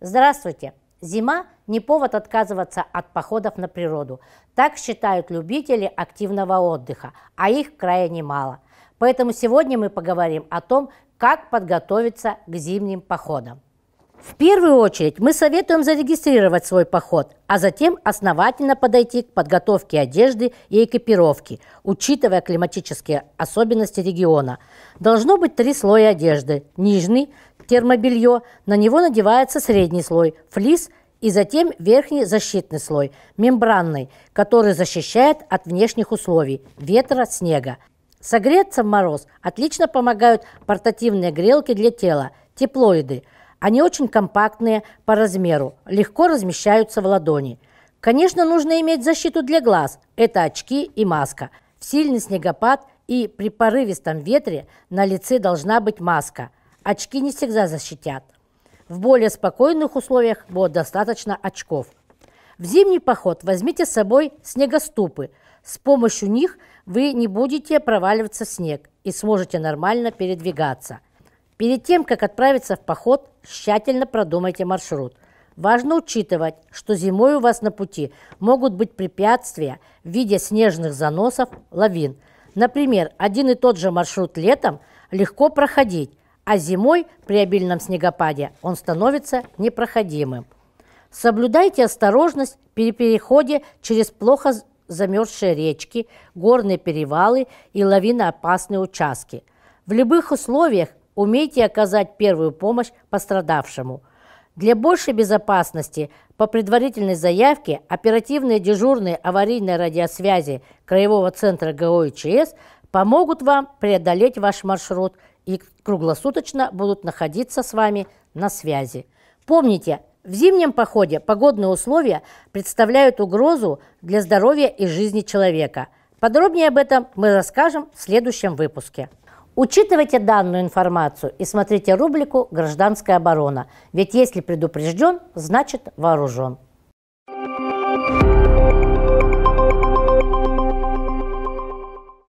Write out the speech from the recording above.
Здравствуйте! Зима – не повод отказываться от походов на природу. Так считают любители активного отдыха, а их крайне мало. Поэтому сегодня мы поговорим о том, как подготовиться к зимним походам. В первую очередь мы советуем зарегистрировать свой поход, а затем основательно подойти к подготовке одежды и экипировки, учитывая климатические особенности региона. Должно быть три слоя одежды. Нижний – термобелье, на него надевается средний слой – флис и затем верхний защитный слой – мембранный, который защищает от внешних условий – ветра, снега. Согреться в мороз отлично помогают портативные грелки для тела – теплоиды – они очень компактные по размеру, легко размещаются в ладони. Конечно, нужно иметь защиту для глаз – это очки и маска. В сильный снегопад и при порывистом ветре на лице должна быть маска. Очки не всегда защитят. В более спокойных условиях будет достаточно очков. В зимний поход возьмите с собой снегоступы. С помощью них вы не будете проваливаться в снег и сможете нормально передвигаться. Перед тем, как отправиться в поход, тщательно продумайте маршрут. Важно учитывать, что зимой у вас на пути могут быть препятствия в виде снежных заносов, лавин. Например, один и тот же маршрут летом легко проходить, а зимой при обильном снегопаде он становится непроходимым. Соблюдайте осторожность при переходе через плохо замерзшие речки, горные перевалы и лавиноопасные участки. В любых условиях Умейте оказать первую помощь пострадавшему. Для большей безопасности по предварительной заявке оперативные дежурные аварийной радиосвязи Краевого центра ГОИЧС помогут вам преодолеть ваш маршрут и круглосуточно будут находиться с вами на связи. Помните, в зимнем походе погодные условия представляют угрозу для здоровья и жизни человека. Подробнее об этом мы расскажем в следующем выпуске. Учитывайте данную информацию и смотрите рубрику «Гражданская оборона», ведь если предупрежден, значит вооружен.